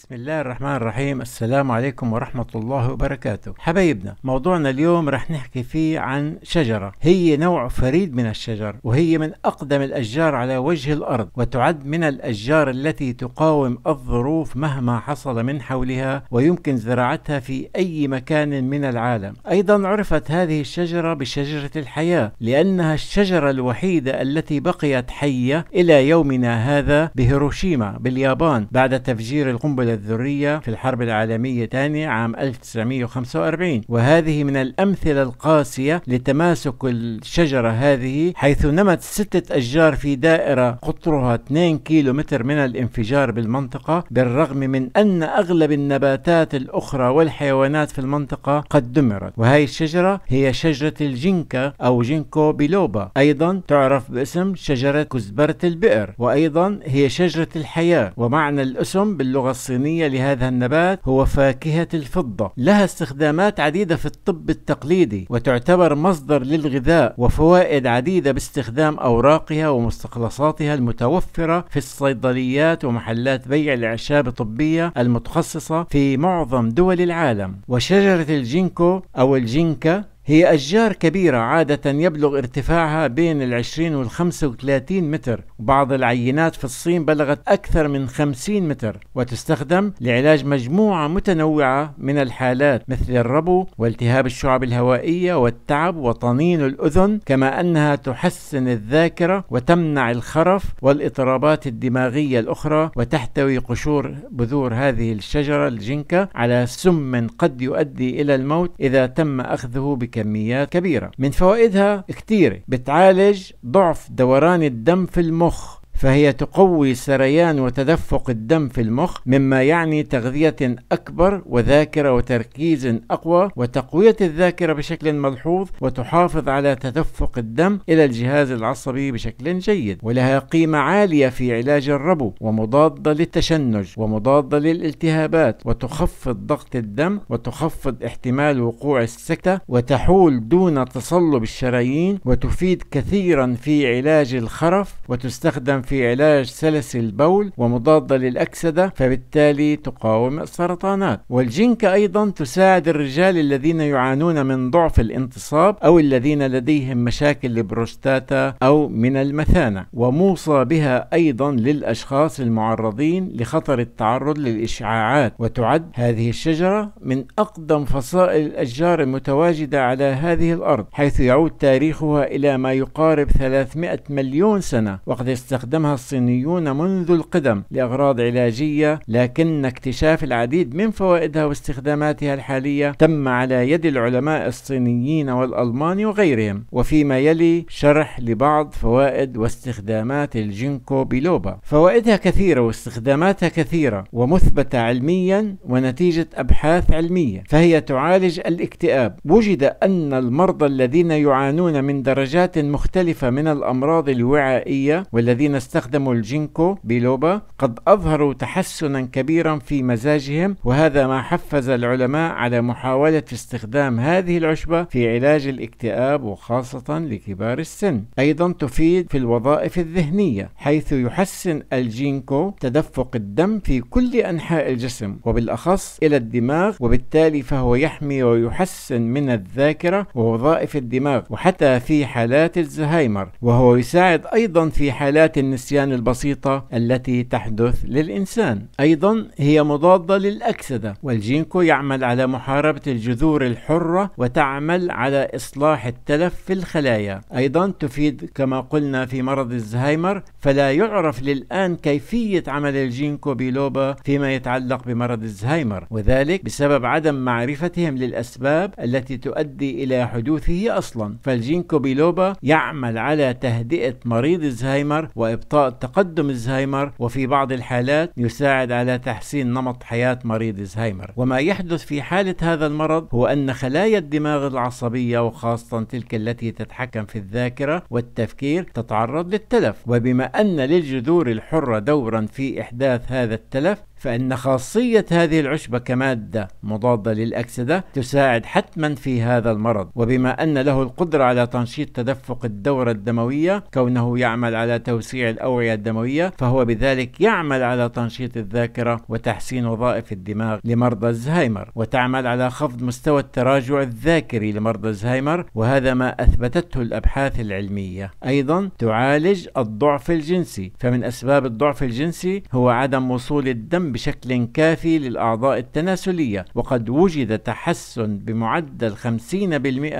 بسم الله الرحمن الرحيم السلام عليكم ورحمة الله وبركاته حبايبنا موضوعنا اليوم رح نحكي فيه عن شجرة هي نوع فريد من الشجر وهي من أقدم الأشجار على وجه الأرض وتعد من الأشجار التي تقاوم الظروف مهما حصل من حولها ويمكن زراعتها في أي مكان من العالم أيضا عرفت هذه الشجرة بشجرة الحياة لأنها الشجرة الوحيدة التي بقيت حية إلى يومنا هذا بهيروشيما باليابان بعد تفجير القنبلة الذرية في الحرب العالمية الثانية عام 1945 وهذه من الأمثلة القاسية لتماسك الشجرة هذه حيث نمت ستة أشجار في دائرة قطرها 2 كيلو متر من الانفجار بالمنطقة بالرغم من أن أغلب النباتات الأخرى والحيوانات في المنطقة قد دمرت وهذه الشجرة هي شجرة الجنكا أو جينكو بيلوبا أيضا تعرف باسم شجرة كزبرة البئر وأيضا هي شجرة الحياة ومعنى الاسم باللغة الصينية السرية لهذا النبات هو فاكهة الفضة لها استخدامات عديدة في الطب التقليدي وتعتبر مصدر للغذاء وفوائد عديدة باستخدام أوراقها ومستخلصاتها المتوفرة في الصيدليات ومحلات بيع الأعشاب الطبية المتخصصة في معظم دول العالم وشجرة الجينكو أو الجينكا هي أشجار كبيرة عادة يبلغ ارتفاعها بين العشرين والخمسة وثلاثين متر وبعض العينات في الصين بلغت أكثر من خمسين متر وتستخدم لعلاج مجموعة متنوعة من الحالات مثل الربو والتهاب الشعب الهوائية والتعب وطنين الأذن كما أنها تحسن الذاكرة وتمنع الخرف والإضطرابات الدماغية الأخرى وتحتوي قشور بذور هذه الشجرة الجنكة على سم قد يؤدي إلى الموت إذا تم أخذه بكثير بكميات كبيرة من فوائدها كثيرة بتعالج ضعف دوران الدم في المخ فهي تقوي سريان وتدفق الدم في المخ مما يعني تغذية أكبر وذاكرة وتركيز أقوى وتقوية الذاكرة بشكل ملحوظ وتحافظ على تدفق الدم إلى الجهاز العصبي بشكل جيد ولها قيمة عالية في علاج الربو ومضادة للتشنج ومضادة للالتهابات وتخفض ضغط الدم وتخفض احتمال وقوع السكتة وتحول دون تصلب الشرايين وتفيد كثيرا في علاج الخرف وتستخدم في علاج سلس البول ومضادة للأكسدة فبالتالي تقاوم السرطانات والجينكا أيضا تساعد الرجال الذين يعانون من ضعف الانتصاب أو الذين لديهم مشاكل البروستاتا أو من المثانة وموصى بها أيضا للأشخاص المعرضين لخطر التعرض للإشعاعات وتعد هذه الشجرة من أقدم فصائل الأشجار المتواجدة على هذه الأرض حيث يعود تاريخها إلى ما يقارب 300 مليون سنة وقد استخدم استخدمها الصينيون منذ القدم لأغراض علاجية لكن اكتشاف العديد من فوائدها واستخداماتها الحالية تم على يد العلماء الصينيين والألمان وغيرهم وفيما يلي شرح لبعض فوائد واستخدامات الجينكو بيلوبا فوائدها كثيرة واستخداماتها كثيرة ومثبتة علميا ونتيجة أبحاث علمية فهي تعالج الاكتئاب وجد أن المرضى الذين يعانون من درجات مختلفة من الأمراض الوعائية والذين استخدموا الجينكو بيلوبا قد أظهروا تحسنا كبيرا في مزاجهم وهذا ما حفز العلماء على محاولة استخدام هذه العشبة في علاج الاكتئاب وخاصة لكبار السن أيضا تفيد في الوظائف الذهنية حيث يحسن الجينكو تدفق الدم في كل أنحاء الجسم وبالأخص إلى الدماغ وبالتالي فهو يحمي ويحسن من الذاكرة ووظائف الدماغ وحتى في حالات الزهايمر وهو يساعد أيضا في حالات النسيان البسيطة التي تحدث للإنسان أيضا هي مضادة للأكسدة والجينكو يعمل على محاربة الجذور الحرة وتعمل على إصلاح التلف في الخلايا أيضا تفيد كما قلنا في مرض الزهايمر فلا يعرف للآن كيفية عمل الجينكو بيلوبا فيما يتعلق بمرض الزهايمر وذلك بسبب عدم معرفتهم للأسباب التي تؤدي إلى حدوثه أصلا فالجينكو بيلوبا يعمل على تهدئة مريض الزهايمر وإبطال إبطاء تقدم الزهايمر وفي بعض الحالات يساعد على تحسين نمط حياة مريض الزهايمر وما يحدث في حالة هذا المرض هو أن خلايا الدماغ العصبية وخاصة تلك التي تتحكم في الذاكرة والتفكير تتعرض للتلف وبما أن للجذور الحرة دورا في إحداث هذا التلف فإن خاصية هذه العشبة كمادة مضادة للأكسدة تساعد حتما في هذا المرض وبما أن له القدرة على تنشيط تدفق الدورة الدموية كونه يعمل على توسيع الأوعية الدموية فهو بذلك يعمل على تنشيط الذاكرة وتحسين وظائف الدماغ لمرضى الزهايمر وتعمل على خفض مستوى التراجع الذاكري لمرضى الزهايمر وهذا ما أثبتته الأبحاث العلمية أيضا تعالج الضعف الجنسي فمن أسباب الضعف الجنسي هو عدم وصول الدم بشكل كافي للأعضاء التناسلية وقد وجد تحسن بمعدل 50%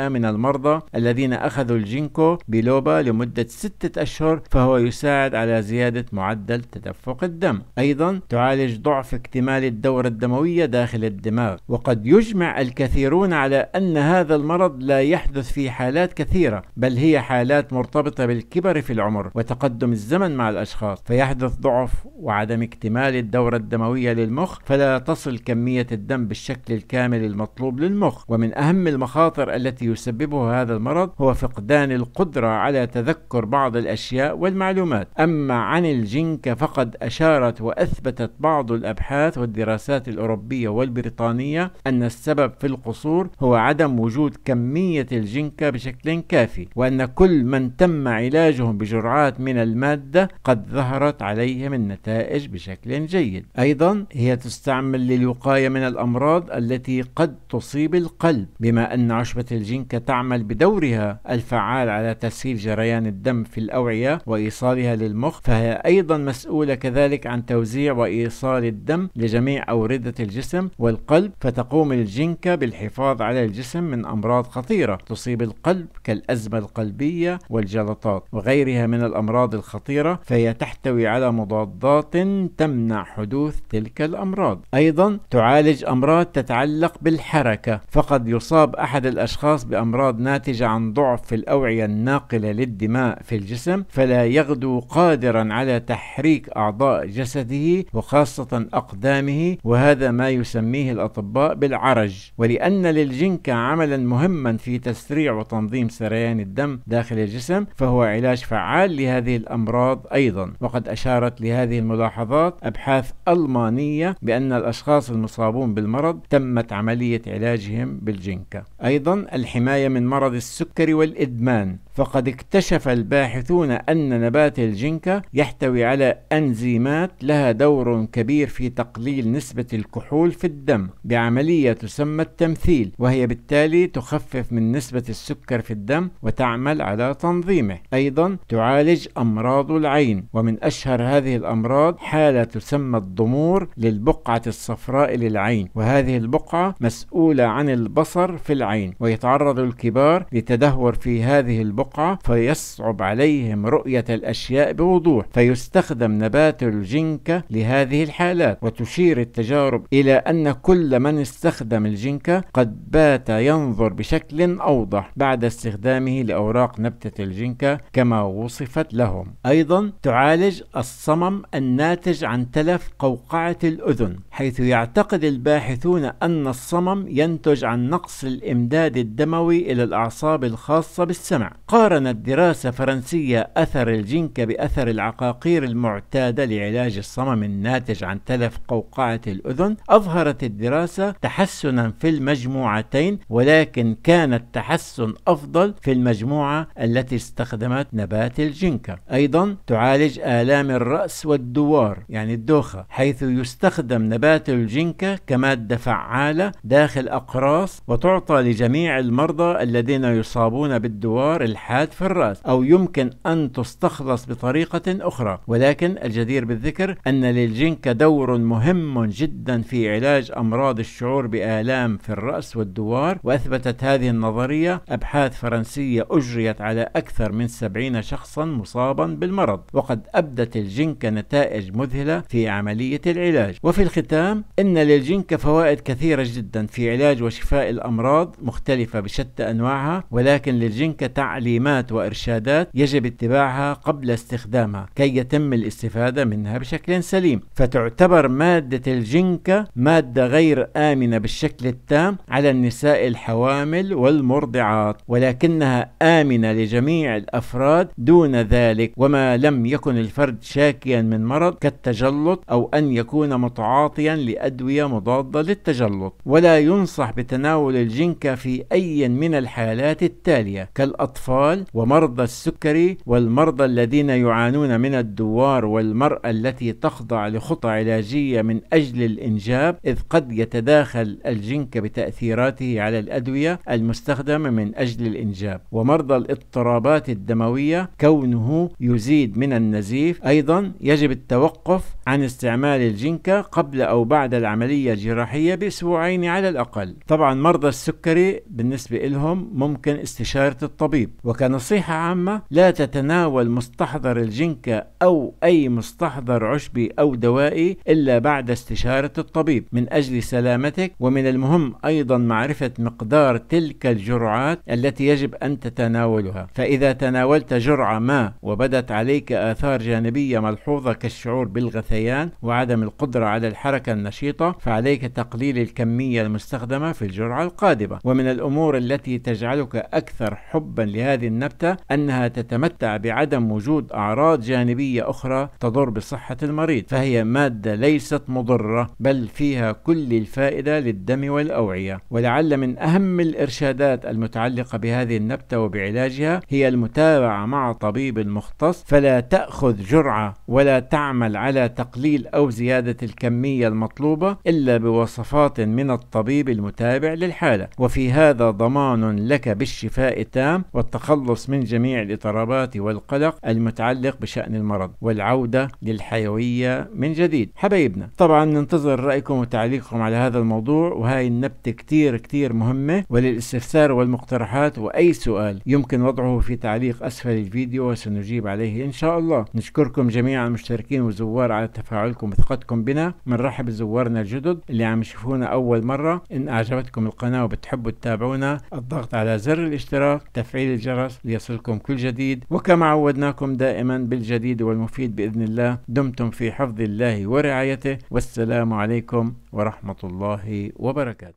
من المرضى الذين أخذوا الجينكو بلوبا لمدة 6 أشهر فهو يساعد على زيادة معدل تدفق الدم أيضا تعالج ضعف اكتمال الدورة الدموية داخل الدماغ وقد يجمع الكثيرون على أن هذا المرض لا يحدث في حالات كثيرة بل هي حالات مرتبطة بالكبر في العمر وتقدم الزمن مع الأشخاص فيحدث ضعف وعدم اكتمال الدورة الدموية الدموية للمخ فلا تصل كمية الدم بالشكل الكامل المطلوب للمخ ومن أهم المخاطر التي يسببها هذا المرض هو فقدان القدرة على تذكر بعض الأشياء والمعلومات أما عن الجنك فقد أشارت وأثبتت بعض الأبحاث والدراسات الأوروبية والبريطانية أن السبب في القصور هو عدم وجود كمية الجنكة بشكل كافي وأن كل من تم علاجهم بجرعات من المادة قد ظهرت عليهم النتائج بشكل جيد أي أيضا هي تستعمل للوقاية من الأمراض التي قد تصيب القلب بما أن عشبة الجنكة تعمل بدورها الفعال على تسهيل جريان الدم في الأوعية وإيصالها للمخ فهي أيضا مسؤولة كذلك عن توزيع وإيصال الدم لجميع أوردة الجسم والقلب فتقوم الجنكة بالحفاظ على الجسم من أمراض خطيرة تصيب القلب كالأزمة القلبية والجلطات وغيرها من الأمراض الخطيرة فهي تحتوي على مضادات تمنع حدوث تلك الأمراض أيضا تعالج أمراض تتعلق بالحركة فقد يصاب أحد الأشخاص بأمراض ناتجة عن ضعف في الأوعية الناقلة للدماء في الجسم فلا يغدو قادرا على تحريك أعضاء جسده وخاصة أقدامه وهذا ما يسميه الأطباء بالعرج ولأن للجنكة عملا مهما في تسريع وتنظيم سريان الدم داخل الجسم فهو علاج فعال لهذه الأمراض أيضا وقد أشارت لهذه الملاحظات أبحاث الم برمانية بأن الأشخاص المصابون بالمرض تمت عملية علاجهم بالجنكة أيضا الحماية من مرض السكري والإدمان فقد اكتشف الباحثون أن نبات الجنكا يحتوي على أنزيمات لها دور كبير في تقليل نسبة الكحول في الدم بعملية تسمى التمثيل وهي بالتالي تخفف من نسبة السكر في الدم وتعمل على تنظيمه أيضا تعالج أمراض العين ومن أشهر هذه الأمراض حالة تسمى الضمور للبقعة الصفراء للعين وهذه البقعة مسؤولة عن البصر في العين ويتعرض الكبار لتدهور في هذه البقعة الواقع فيصعب عليهم رؤية الأشياء بوضوح فيستخدم نبات الجنكة لهذه الحالات وتشير التجارب إلى أن كل من استخدم الجنكة قد بات ينظر بشكل أوضح بعد استخدامه لأوراق نبتة الجنكة كما وصفت لهم أيضا تعالج الصمم الناتج عن تلف قوقعة الأذن حيث يعتقد الباحثون أن الصمم ينتج عن نقص الإمداد الدموي إلى الأعصاب الخاصة بالسمع قارنت دراسة فرنسية أثر الجنك بأثر العقاقير المعتادة لعلاج الصمم الناتج عن تلف قوقعة الأذن أظهرت الدراسة تحسنا في المجموعتين ولكن كان التحسن أفضل في المجموعة التي استخدمت نبات الجنكة أيضا تعالج آلام الرأس والدوار يعني الدوخة حيث يستخدم نبات الجنكة كمادة فعالة داخل أقراص وتعطى لجميع المرضى الذين يصابون بالدوار الحاد في الرأس أو يمكن أن تستخلص بطريقة أخرى ولكن الجدير بالذكر أن للجنكا دور مهم جدا في علاج أمراض الشعور بآلام في الرأس والدوار وأثبتت هذه النظرية أبحاث فرنسية أجريت على أكثر من 70 شخصا مصابا بالمرض وقد أبدت الجنكا نتائج مذهلة في عملية العلاج وفي الختام إن للجنكا فوائد كثيرة جدا في علاج وشفاء الأمراض مختلفة بشتى أنواعها ولكن للجنكا تعلي تعليمات وإرشادات يجب اتباعها قبل استخدامها كي يتم الاستفادة منها بشكل سليم فتعتبر مادة الجنكة مادة غير آمنة بالشكل التام على النساء الحوامل والمرضعات ولكنها آمنة لجميع الأفراد دون ذلك وما لم يكن الفرد شاكيا من مرض كالتجلط أو أن يكون متعاطيا لأدوية مضادة للتجلط ولا ينصح بتناول الجنكة في أي من الحالات التالية كالأطفال الأطفال ومرضى السكري والمرضى الذين يعانون من الدوار والمرأة التي تخضع لخطى علاجية من أجل الإنجاب إذ قد يتداخل الجنك بتأثيراته على الأدوية المستخدمة من أجل الإنجاب ومرضى الاضطرابات الدموية كونه يزيد من النزيف أيضا يجب التوقف عن استعمال الجنكة قبل أو بعد العملية الجراحية بأسبوعين على الأقل طبعا مرضى السكري بالنسبة لهم ممكن استشارة الطبيب وكنصيحة عامة لا تتناول مستحضر الجنكة أو أي مستحضر عشبي أو دوائي إلا بعد استشارة الطبيب من أجل سلامتك ومن المهم أيضا معرفة مقدار تلك الجرعات التي يجب أن تتناولها فإذا تناولت جرعة ما وبدت عليك آثار جانبية ملحوظة كالشعور بالغثيان وعدم القدرة على الحركة النشيطة فعليك تقليل الكمية المستخدمة في الجرعة القادمة ومن الأمور التي تجعلك أكثر حبا لهذه هذه النبتة أنها تتمتع بعدم وجود أعراض جانبية أخرى تضر بصحة المريض فهي مادة ليست مضرة بل فيها كل الفائدة للدم والأوعية ولعل من أهم الإرشادات المتعلقة بهذه النبتة وبعلاجها هي المتابعة مع طبيب مختص فلا تأخذ جرعة ولا تعمل على تقليل أو زيادة الكمية المطلوبة إلا بوصفات من الطبيب المتابع للحالة وفي هذا ضمان لك بالشفاء التام والتخلص التخلص من جميع الاضطرابات والقلق المتعلق بشأن المرض والعودة للحيوية من جديد حبايبنا طبعا ننتظر رأيكم وتعليقكم على هذا الموضوع وهاي النبتة كتير كتير مهمة وللاستفسار والمقترحات وأي سؤال يمكن وضعه في تعليق أسفل الفيديو وسنجيب عليه إن شاء الله نشكركم جميعا المشتركين والزوار على تفاعلكم وثقتكم بنا بنرحب بزوارنا الجدد اللي عم يشوفونا أول مرة إن أعجبتكم القناة وبتحبوا تتابعونا الضغط على زر الاشتراك تفعيل الجرس الجرس ليصلكم كل جديد وكما عودناكم دائما بالجديد والمفيد بإذن الله دمتم في حفظ الله ورعايته والسلام عليكم ورحمة الله وبركاته